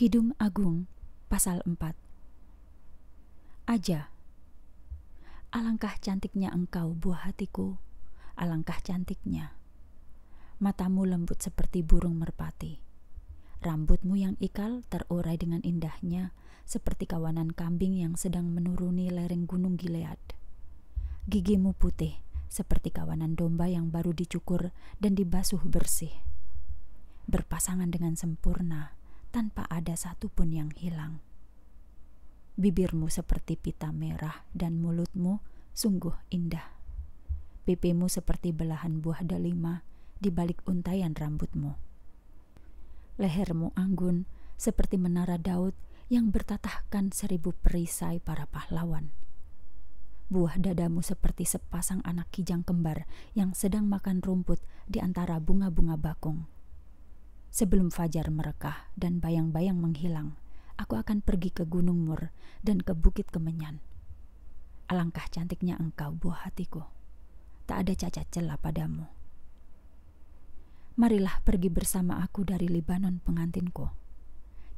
Kidung Agung pasal 4 Aja Alangkah cantiknya engkau buah hatiku Alangkah cantiknya Matamu lembut seperti burung merpati Rambutmu yang ikal terurai dengan indahnya Seperti kawanan kambing yang sedang menuruni lereng gunung Gilead Gigimu putih seperti kawanan domba yang baru dicukur dan dibasuh bersih berpasangan dengan sempurna tanpa ada satupun yang hilang. Bibirmu seperti pita merah dan mulutmu sungguh indah. Pipimu seperti belahan buah delima di balik untayan rambutmu. Lehermu anggun seperti menara Daud yang bertatahkan seribu perisai para pahlawan. Buah dadamu seperti sepasang anak kijang kembar yang sedang makan rumput di antara bunga-bunga bakung Sebelum fajar merekah dan bayang-bayang menghilang, aku akan pergi ke Gunung Mur dan ke Bukit Kemenyan. Alangkah cantiknya engkau, buah hatiku. Tak ada cacat celah padamu. Marilah pergi bersama aku dari Libanon pengantinku.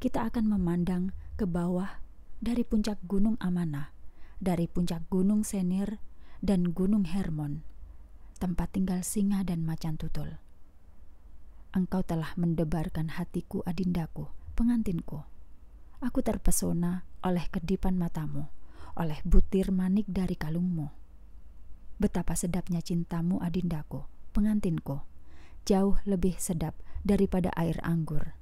Kita akan memandang ke bawah dari puncak Gunung Amanah, dari puncak Gunung Senir, dan Gunung Hermon, tempat tinggal singa dan macan tutul. Engkau telah mendebarkan hatiku, adindaku, pengantinku. Aku terpesona oleh kedipan matamu, oleh butir manik dari kalungmu. Betapa sedapnya cintamu, adindaku, pengantinku. Jauh lebih sedap daripada air anggur.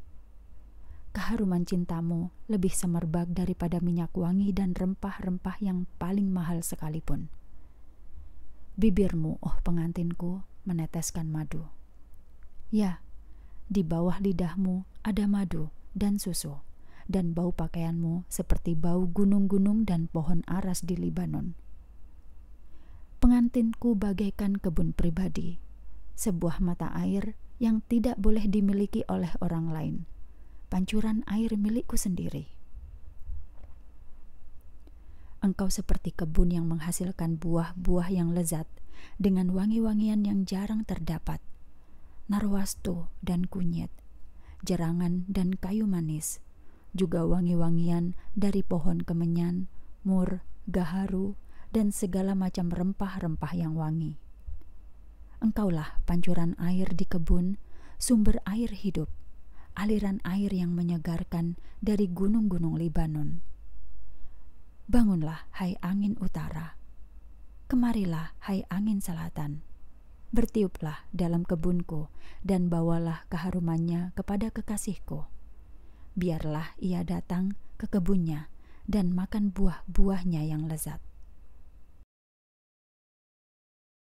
Keharuman cintamu lebih semerbak daripada minyak wangi dan rempah-rempah yang paling mahal sekalipun. Bibirmu, oh pengantinku, meneteskan madu. Ya, di bawah lidahmu ada madu dan susu, dan bau pakaianmu seperti bau gunung-gunung dan pohon aras di Libanon. Pengantinku bagaikan kebun pribadi, sebuah mata air yang tidak boleh dimiliki oleh orang lain, pancuran air milikku sendiri. Engkau seperti kebun yang menghasilkan buah-buah yang lezat dengan wangi-wangian yang jarang terdapat narwastu dan kunyit, jerangan dan kayu manis, juga wangi-wangian dari pohon kemenyan, mur, gaharu, dan segala macam rempah-rempah yang wangi. Engkaulah pancuran air di kebun, sumber air hidup, aliran air yang menyegarkan dari gunung-gunung Libanon. Bangunlah, hai angin utara! Kemarilah, hai angin selatan! Bertiuplah dalam kebunku dan bawalah keharumannya kepada kekasihku. Biarlah ia datang ke kebunnya dan makan buah-buahnya yang lezat.